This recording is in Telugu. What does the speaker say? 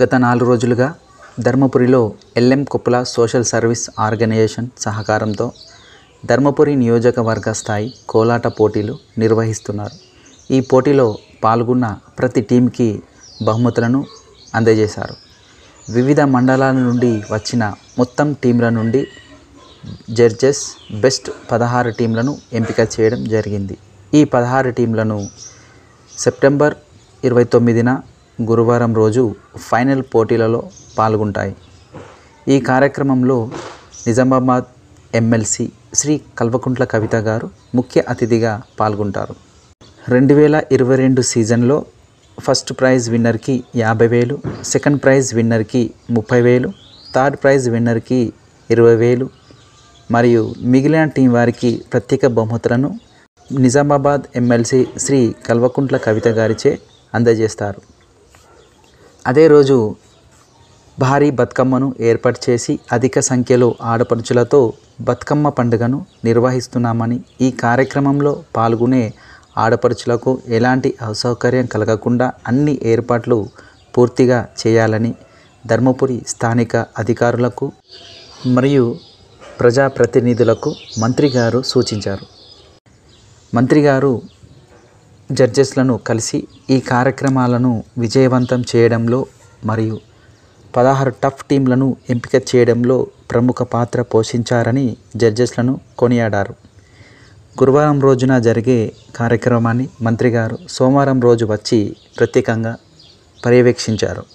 గత నాలుగు రోజులుగా ధర్మపురిలో LM Kuppala social service organization సహకారంతో ధర్మపురి నియోజకవర్గ స్థాయి కోలాట పోటీలు నిర్వహిస్తున్నారు ఈ పోటీలో పాల్గొన్న ప్రతి టీంకి బహుమతులను అందజేశారు వివిధ మండలాల నుండి వచ్చిన మొత్తం టీంల నుండి జడ్జెస్ బెస్ట్ పదహారు టీంలను ఎంపిక చేయడం జరిగింది ఈ పదహారు టీంలను సెప్టెంబర్ ఇరవై తొమ్మిదిన గురువారం రోజు ఫైనల్ పోటీలలో పాల్గొంటాయి ఈ కార్యక్రమంలో నిజామాబాద్ ఎమ్మెల్సీ శ్రీ కల్వకుంట్ల కవిత గారు ముఖ్య అతిథిగా పాల్గొంటారు రెండు వేల ఇరవై రెండు సీజన్లో ఫస్ట్ ప్రైజ్ విన్నర్కి యాభై వేలు సెకండ్ ప్రైజ్ విన్నర్కి ముప్పై వేలు థర్డ్ ప్రైజ్ విన్నర్కి ఇరవై వేలు మరియు మిగిలిన టీం వారికి ప్రత్యేక బహుమతులను నిజామాబాద్ ఎమ్మెల్సీ శ్రీ కల్వకుంట్ల కవిత గారిచే అందజేస్తారు అదే రోజు భారీ బతుకమ్మను ఏర్పాటు చేసి అధిక సంఖ్యలో ఆడపడుచులతో బతుకమ్మ పండుగను నిర్వహిస్తున్నామని ఈ కార్యక్రమంలో పాల్గొనే ఆడపడుచులకు ఎలాంటి అసౌకర్యం కలగకుండా అన్ని ఏర్పాట్లు పూర్తిగా చేయాలని ధర్మపురి స్థానిక అధికారులకు మరియు ప్రజాప్రతినిధులకు మంత్రి గారు సూచించారు మంత్రి గారు జడ్జెస్లను కలిసి ఈ కార్యక్రమాలను విజయవంతం చేయడంలో మరియు పదహారు టఫ్ టీంలను ఎంపిక చేయడంలో ప్రముఖ పాత్ర పోషించారని జడ్జెస్లను కొనియాడారు గురువారం రోజున జరిగే కార్యక్రమాన్ని మంత్రి గారు సోమవారం రోజు వచ్చి ప్రత్యేకంగా పర్యవేక్షించారు